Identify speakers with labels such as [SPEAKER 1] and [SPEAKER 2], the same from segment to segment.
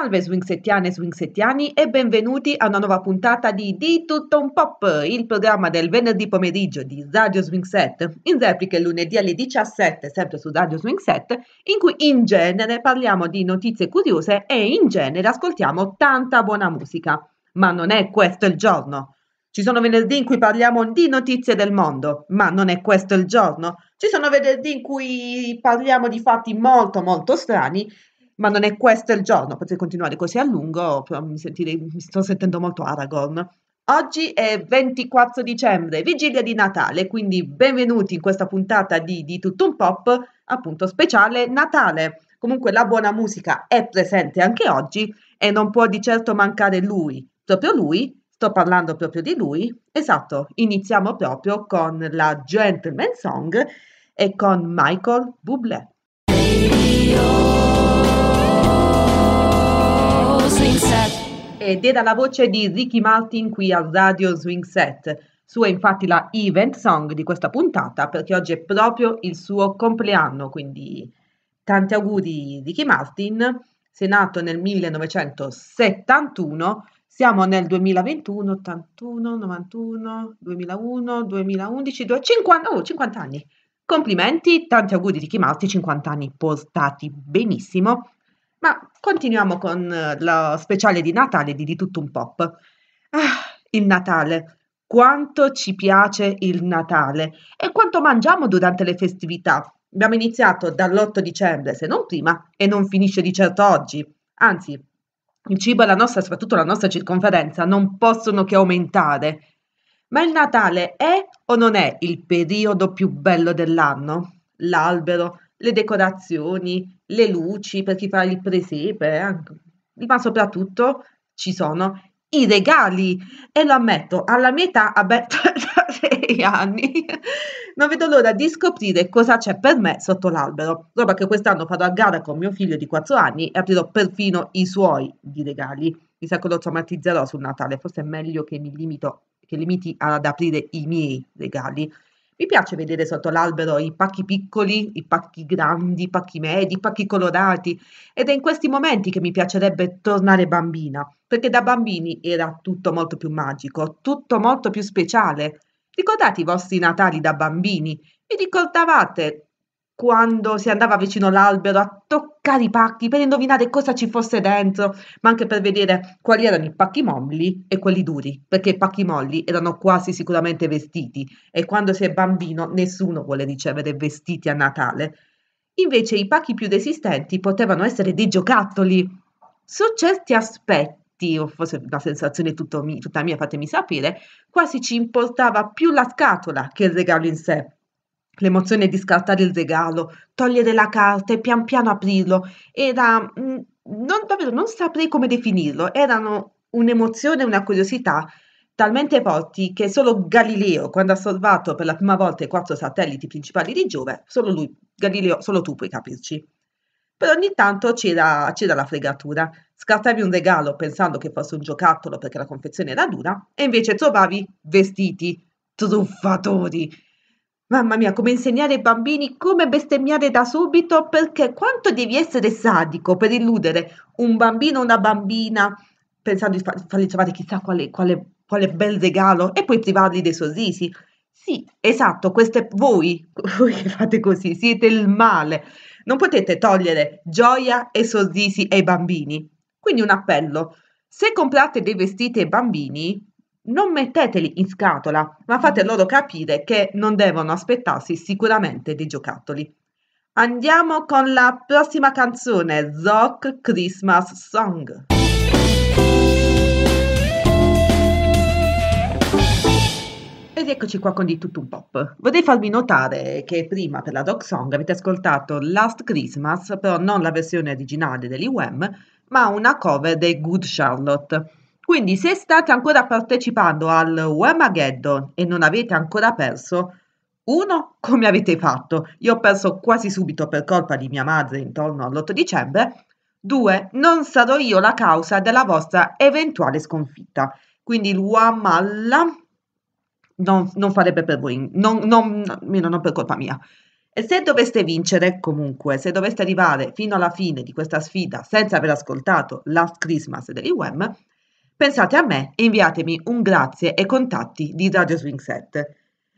[SPEAKER 1] Salve swingsettiane e swingsettiani e benvenuti a una nuova puntata di Di Tutto un Pop, il programma del venerdì pomeriggio di Radio Swingset, in replica lunedì alle 17, sempre su Radio Swingset, in cui in genere parliamo di notizie curiose e in genere ascoltiamo tanta buona musica. Ma non è questo il giorno. Ci sono venerdì in cui parliamo di notizie del mondo, ma non è questo il giorno. Ci sono venerdì in cui parliamo di fatti molto molto strani ma non è questo il giorno, potrei continuare così a lungo, però mi, sentirei, mi sto sentendo molto Aragorn. Oggi è 24 dicembre, vigilia di Natale, quindi benvenuti in questa puntata di, di Tutto un Pop, appunto speciale Natale. Comunque la buona musica è presente anche oggi e non può di certo mancare lui, proprio lui, sto parlando proprio di lui. Esatto, iniziamo proprio con la Gentleman Song e con Michael Bublé. Radio. ed è dalla voce di Ricky Martin qui al Radio Swing Set. Sua è infatti la event song di questa puntata perché oggi è proprio il suo compleanno, quindi tanti auguri Ricky Martin. Sei nato nel 1971, siamo nel 2021, 81, 91, 2001, 2011, 50, oh, 50 anni. Complimenti, tanti auguri Ricky Martin, 50 anni portati benissimo. Ma continuiamo con eh, lo speciale di Natale di Di tutto un pop. Ah, il Natale. Quanto ci piace il Natale e quanto mangiamo durante le festività. Abbiamo iniziato dall'8 dicembre, se non prima, e non finisce di certo oggi. Anzi, il cibo e la nostra, soprattutto la nostra circonferenza, non possono che aumentare. Ma il Natale è o non è il periodo più bello dell'anno? L'albero, le decorazioni, le luci per chi fa il presepe, eh, anche, ma soprattutto ci sono i regali e lo ammetto, alla metà a ben 36 anni non vedo l'ora di scoprire cosa c'è per me sotto l'albero, roba che quest'anno farò a gara con mio figlio di 4 anni e aprirò perfino i suoi di regali. Mi sa che lo traumatizzerò sul Natale, forse è meglio che mi limito, che limiti ad aprire i miei regali. Mi piace vedere sotto l'albero i pacchi piccoli, i pacchi grandi, i pacchi medi, i pacchi colorati ed è in questi momenti che mi piacerebbe tornare bambina, perché da bambini era tutto molto più magico, tutto molto più speciale. Ricordate i vostri Natali da bambini? Vi ricordavate quando si andava vicino all'albero a toccare i pacchi per indovinare cosa ci fosse dentro, ma anche per vedere quali erano i pacchi molli e quelli duri, perché i pacchi molli erano quasi sicuramente vestiti e quando si è bambino nessuno vuole ricevere vestiti a Natale. Invece i pacchi più resistenti potevano essere dei giocattoli. Su certi aspetti, o forse una sensazione tutta mia, tutta mia fatemi sapere, quasi ci importava più la scatola che il regalo in sé L'emozione di scartare il regalo, togliere la carta e pian piano aprirlo era, mm, non, davvero non saprei come definirlo, erano un'emozione, e una curiosità talmente forti che solo Galileo, quando ha salvato per la prima volta i quattro satelliti principali di Giove, solo lui, Galileo, solo tu puoi capirci. Però ogni tanto c'era, c'era la fregatura. Scartavi un regalo pensando che fosse un giocattolo perché la confezione era dura, e invece trovavi vestiti truffatori Mamma mia, come insegnare ai bambini come bestemmiare da subito, perché quanto devi essere sadico per illudere un bambino o una bambina pensando di fargli trovare chissà quale, quale, quale bel regalo e poi privarli dei sorrisi. Sì, esatto, queste, voi, voi che fate così, siete il male. Non potete togliere gioia e sorrisi ai bambini. Quindi un appello, se comprate dei vestiti ai bambini, non metteteli in scatola, ma fate loro capire che non devono aspettarsi sicuramente dei giocattoli. Andiamo con la prossima canzone, Zoc Christmas Song. Ed eccoci qua con di tutto un pop. Vorrei farvi notare che prima per la Dog Song avete ascoltato Last Christmas, però non la versione originale degli Wham, ma una cover dei Good Charlotte. Quindi se state ancora partecipando al Wemageddon e non avete ancora perso, uno, come avete fatto? Io ho perso quasi subito per colpa di mia madre intorno all'8 dicembre. Due, non sarò io la causa della vostra eventuale sconfitta. Quindi l'Uamalla non, non farebbe per voi, non, non, non per colpa mia. E se doveste vincere, comunque, se doveste arrivare fino alla fine di questa sfida senza aver ascoltato Last Christmas degli Wham, pensate a me e inviatemi un grazie e contatti di Radio Swing Set.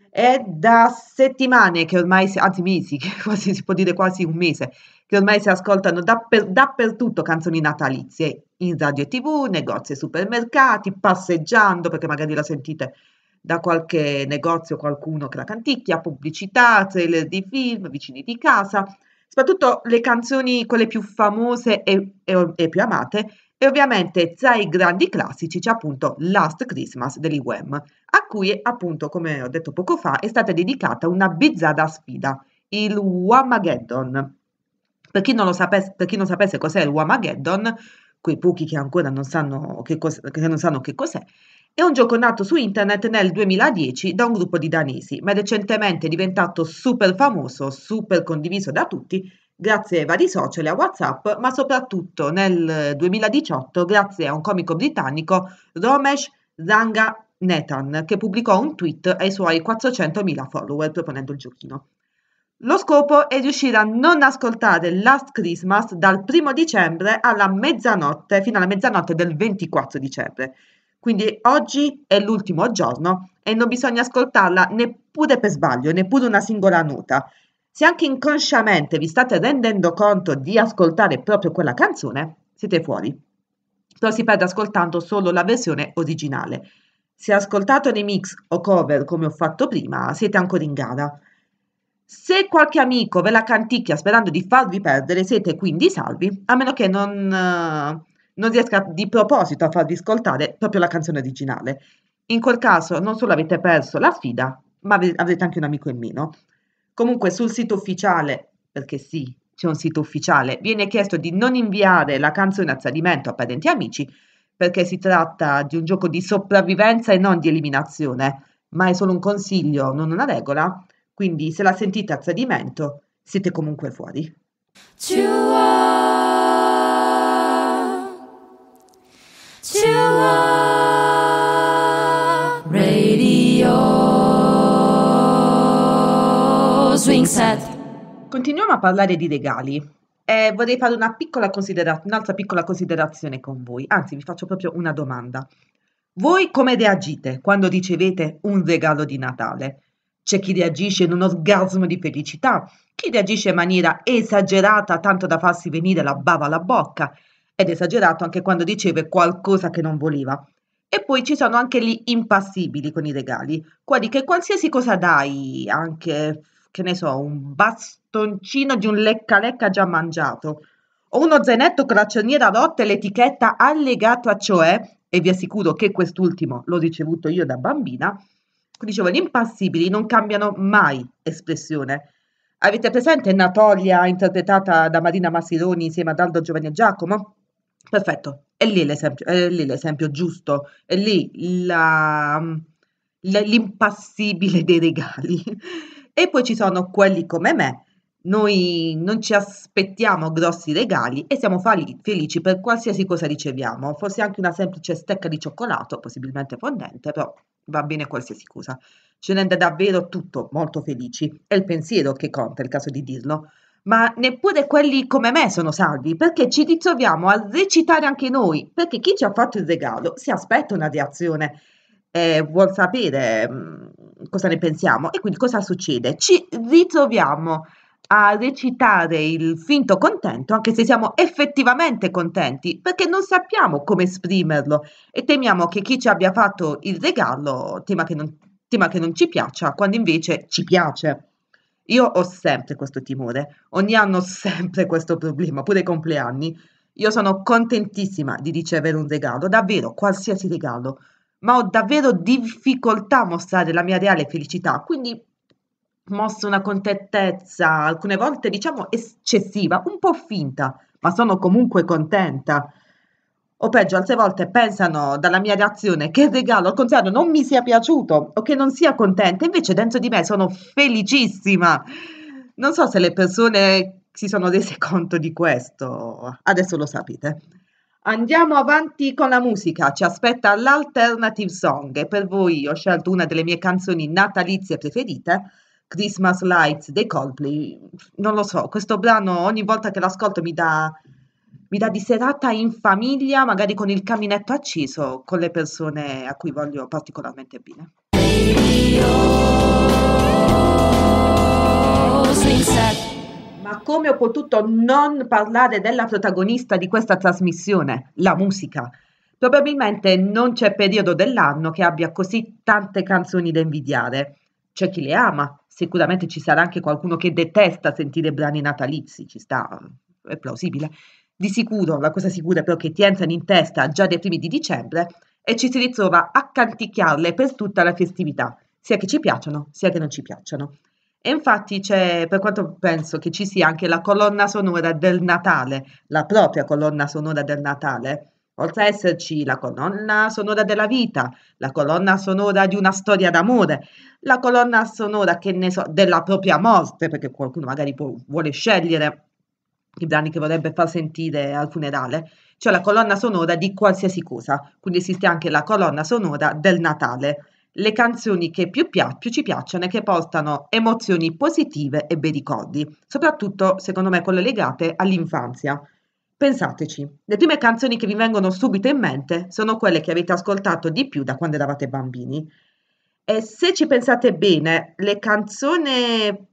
[SPEAKER 1] È da settimane che ormai, anzi mesi, che quasi si può dire quasi un mese, che ormai si ascoltano dapper, dappertutto canzoni natalizie, in radio e tv, negozi e supermercati, passeggiando, perché magari la sentite da qualche negozio, qualcuno che la canticchia, pubblicità, trailer di film, vicini di casa, soprattutto le canzoni, quelle più famose e, e, e più amate, e ovviamente tra i grandi classici c'è appunto Last Christmas degli Wham, a cui appunto, come ho detto poco fa, è stata dedicata una bizzarra sfida, il Whamageddon. Per chi non, lo sapesse, per chi non sapesse cos'è il Whamageddon, quei pochi che ancora non sanno che, cos- che non sanno che cos'è, è un gioco nato su internet nel 2010 da un gruppo di danesi, ma recentemente è diventato super famoso, super condiviso da tutti grazie ai vari social e a WhatsApp, ma soprattutto nel 2018 grazie a un comico britannico, Romesh Zanga Netan, che pubblicò un tweet ai suoi 400.000 follower proponendo il giochino. Lo scopo è riuscire a non ascoltare Last Christmas dal 1 dicembre alla mezzanotte, fino alla mezzanotte del 24 dicembre. Quindi oggi è l'ultimo giorno e non bisogna ascoltarla neppure per sbaglio, neppure una singola nota. Se anche inconsciamente vi state rendendo conto di ascoltare proprio quella canzone, siete fuori. Però si perde ascoltando solo la versione originale. Se ascoltate remix o cover come ho fatto prima, siete ancora in gara. Se qualche amico ve la canticchia sperando di farvi perdere, siete quindi salvi, a meno che non, eh, non riesca di proposito a farvi ascoltare proprio la canzone originale. In quel caso non solo avete perso la sfida, ma avrete anche un amico in meno. Comunque sul sito ufficiale, perché sì, c'è un sito ufficiale, viene chiesto di non inviare la canzone a tradimento a parenti e amici perché si tratta di un gioco di sopravvivenza e non di eliminazione, ma è solo un consiglio, non una regola, quindi se la sentite a tradimento siete comunque fuori. Chua. Chua. Swing Set. Continuiamo a parlare di regali. Eh, vorrei fare una piccola consideraz- un'altra piccola considerazione con voi, anzi vi faccio proprio una domanda. Voi come reagite quando ricevete un regalo di Natale? C'è chi reagisce in un orgasmo di felicità, chi reagisce in maniera esagerata tanto da farsi venire la bava alla bocca, ed esagerato anche quando riceve qualcosa che non voleva. E poi ci sono anche gli impassibili con i regali, quelli che qualsiasi cosa dai, anche che ne so, un bastoncino di un lecca lecca già mangiato o uno zainetto con la cerniera rotta e l'etichetta allegato a cioè, e vi assicuro che quest'ultimo l'ho ricevuto io da bambina, dicevo, gli impassibili non cambiano mai espressione. Avete presente Natalia interpretata da Marina Massironi insieme ad Aldo Giovanni e Giacomo? Perfetto, è lì l'esempio, è lì l'esempio giusto, è lì la, mm, l'impassibile dei regali. E poi ci sono quelli come me. Noi non ci aspettiamo grossi regali e siamo fali- felici per qualsiasi cosa riceviamo, forse anche una semplice stecca di cioccolato, possibilmente fondente, però va bene qualsiasi cosa. Ci rende davvero tutto molto felici. È il pensiero che conta, è il caso di dirlo. Ma neppure quelli come me sono salvi, perché ci ritroviamo a recitare anche noi, perché chi ci ha fatto il regalo si aspetta una reazione e eh, vuol sapere mm, cosa ne pensiamo. E quindi cosa succede? Ci ritroviamo a recitare il finto contento, anche se siamo effettivamente contenti, perché non sappiamo come esprimerlo e temiamo che chi ci abbia fatto il regalo tema che non, tema che non ci piaccia, quando invece ci piace. Io ho sempre questo timore, ogni anno ho sempre questo problema, pure i compleanni. Io sono contentissima di ricevere un regalo, davvero qualsiasi regalo, ma ho davvero difficoltà a mostrare la mia reale felicità, quindi mostro una contentezza, alcune volte diciamo eccessiva, un po' finta, ma sono comunque contenta. O peggio, altre volte pensano dalla mia reazione che il regalo al contrario non mi sia piaciuto o che non sia contenta, invece dentro di me sono felicissima. Non so se le persone si sono rese conto di questo, adesso lo sapete. Andiamo avanti con la musica, ci aspetta l'alternative song e per voi ho scelto una delle mie canzoni natalizie preferite, Christmas Lights dei Coldplay. Non lo so, questo brano ogni volta che l'ascolto mi dà, mi dà di serata in famiglia, magari con il camminetto acceso, con le persone a cui voglio particolarmente bene. Baby, come ho potuto non parlare della protagonista di questa trasmissione, la musica? Probabilmente non c'è periodo dell'anno che abbia così tante canzoni da invidiare. C'è chi le ama, sicuramente ci sarà anche qualcuno che detesta sentire brani natalizi, ci sta, è plausibile. Di sicuro, la cosa sicura è però che ti entrano in testa già dai primi di dicembre e ci si ritrova a canticchiarle per tutta la festività, sia che ci piacciono, sia che non ci piacciono. E infatti c'è, per quanto penso che ci sia anche la colonna sonora del Natale, la propria colonna sonora del Natale, oltre a esserci la colonna sonora della vita, la colonna sonora di una storia d'amore, la colonna sonora che ne so, della propria morte, perché qualcuno magari può, vuole scegliere i brani che vorrebbe far sentire al funerale, cioè la colonna sonora di qualsiasi cosa, quindi esiste anche la colonna sonora del Natale le canzoni che più, pia- più ci piacciono e che portano emozioni positive e bei ricordi, soprattutto secondo me quelle legate all'infanzia. Pensateci, le prime canzoni che vi vengono subito in mente sono quelle che avete ascoltato di più da quando eravate bambini. E se ci pensate bene, le canzoni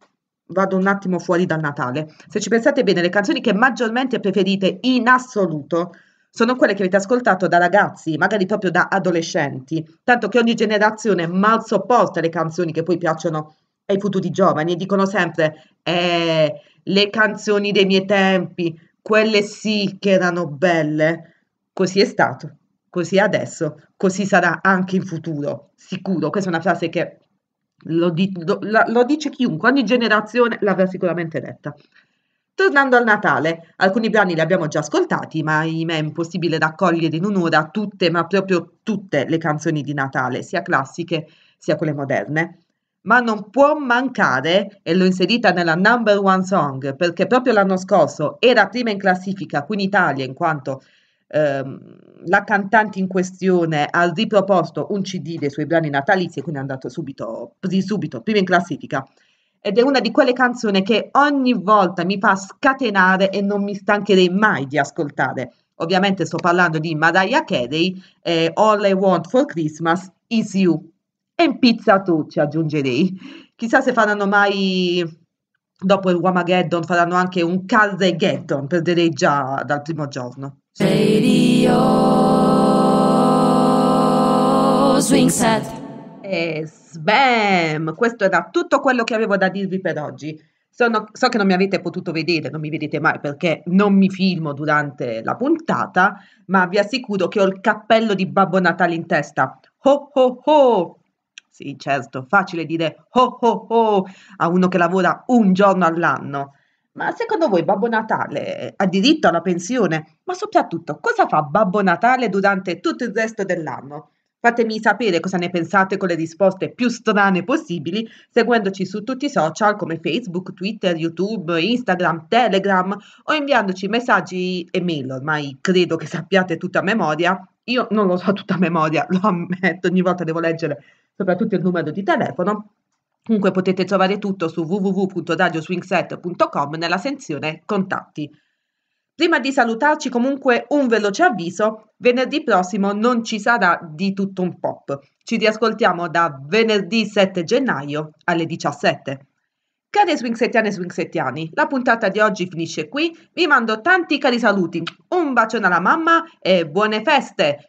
[SPEAKER 1] vado un attimo fuori dal Natale. Se ci pensate bene, le canzoni che maggiormente preferite in assoluto sono quelle che avete ascoltato da ragazzi, magari proprio da adolescenti, tanto che ogni generazione mal sopporta le canzoni che poi piacciono ai futuri giovani e dicono sempre eh, le canzoni dei miei tempi, quelle sì che erano belle. Così è stato, così è adesso, così sarà anche in futuro, sicuro. Questa è una frase che lo, di, lo, lo dice chiunque, ogni generazione l'avrà sicuramente detta. Tornando al Natale, alcuni brani li abbiamo già ascoltati, ma ahimè è impossibile raccogliere in un'ora tutte, ma proprio tutte le canzoni di Natale, sia classiche sia quelle moderne. Ma non può mancare, e l'ho inserita nella number one song, perché proprio l'anno scorso era prima in classifica qui in Italia, in quanto ehm, la cantante in questione ha riproposto un CD dei suoi brani natalizi e quindi è andato subito, subito prima in classifica ed è una di quelle canzoni che ogni volta mi fa scatenare e non mi stancherei mai di ascoltare. Ovviamente sto parlando di Mariah Carey, eh, All I Want for Christmas is You. E in pizza tutti, aggiungerei. Chissà se faranno mai, dopo il Wamageddon, faranno anche un Carregeddon, perderei già dal primo giorno. Radio Swing Set e sbam! Questo era tutto quello che avevo da dirvi per oggi. Sono, so che non mi avete potuto vedere, non mi vedete mai perché non mi filmo durante la puntata, ma vi assicuro che ho il cappello di Babbo Natale in testa. Ho ho ho! Sì, certo, facile dire ho ho ho a uno che lavora un giorno all'anno. Ma secondo voi Babbo Natale ha diritto alla pensione? Ma soprattutto, cosa fa Babbo Natale durante tutto il resto dell'anno? Fatemi sapere cosa ne pensate con le risposte più strane possibili seguendoci su tutti i social come Facebook, Twitter, YouTube, Instagram, Telegram o inviandoci messaggi e mail, ormai credo che sappiate tutto a memoria. Io non lo so tutto a memoria, lo ammetto, ogni volta devo leggere soprattutto il numero di telefono. Comunque potete trovare tutto su www.radioswingset.com nella sezione contatti. Prima di salutarci comunque un veloce avviso, venerdì prossimo non ci sarà di tutto un pop. Ci riascoltiamo da venerdì 7 gennaio alle 17. Cari swingsettiane e swingsettiani, la puntata di oggi finisce qui, vi mando tanti cari saluti, un bacione alla mamma e buone feste!